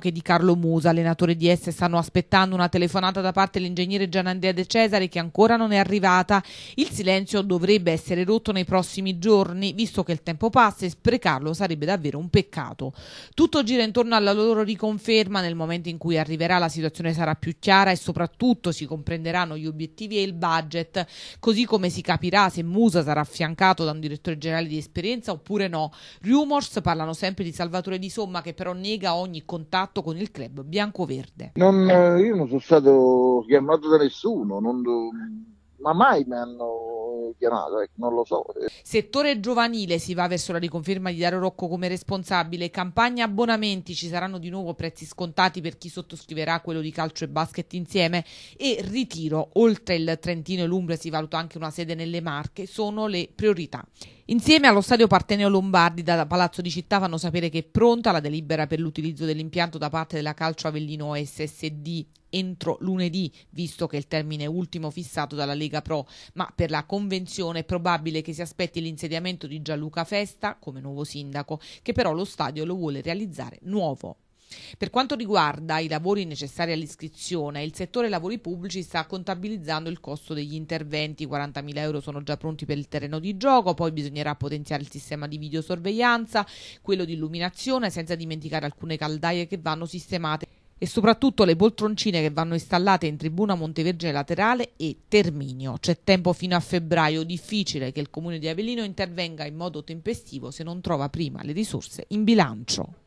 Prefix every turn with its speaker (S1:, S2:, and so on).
S1: che di Carlo Musa, allenatore di esse, stanno aspettando una telefonata da parte dell'ingegnere Gianandrea De Cesare che ancora non è arrivata. Il silenzio dovrebbe essere rotto nei prossimi giorni, visto che il tempo passa e sprecarlo sarebbe davvero un peccato. Tutto gira intorno alla loro riconferma, nel momento in cui arriverà la situazione sarà più chiara e soprattutto si comprenderanno gli obiettivi e il budget, così come si capirà se Musa sarà affiancato da un direttore generale di esperienza oppure no. Rumors parlano sempre di Salvatore Di Somma che però nega ogni contatto contatto con il club bianco-verde?
S2: Non, eh, io non sono stato chiamato da nessuno, non, ma mai mi hanno chiamato, eh, ecco, non lo so.
S1: Settore giovanile si va verso la riconferma di Dario Rocco come responsabile, campagna abbonamenti, ci saranno di nuovo prezzi scontati per chi sottoscriverà quello di calcio e basket insieme e ritiro, oltre il Trentino e l'Umbria si valuta anche una sede nelle Marche, sono le priorità. Insieme allo stadio Parteneo Lombardi da Palazzo di Città fanno sapere che è pronta la delibera per l'utilizzo dell'impianto da parte della Calcio Avellino SSD entro lunedì, visto che è il termine ultimo fissato dalla Lega Pro, ma per la convenzione è probabile che si aspetti l'insediamento di Gianluca Festa come nuovo sindaco, che però lo stadio lo vuole realizzare nuovo. Per quanto riguarda i lavori necessari all'iscrizione, il settore lavori pubblici sta contabilizzando il costo degli interventi, 40.000 euro sono già pronti per il terreno di gioco, poi bisognerà potenziare il sistema di videosorveglianza, quello di illuminazione, senza dimenticare alcune caldaie che vanno sistemate e soprattutto le poltroncine che vanno installate in tribuna Montevergine Laterale e Terminio. C'è tempo fino a febbraio, difficile che il comune di Avellino intervenga in modo tempestivo se non trova prima le risorse in bilancio.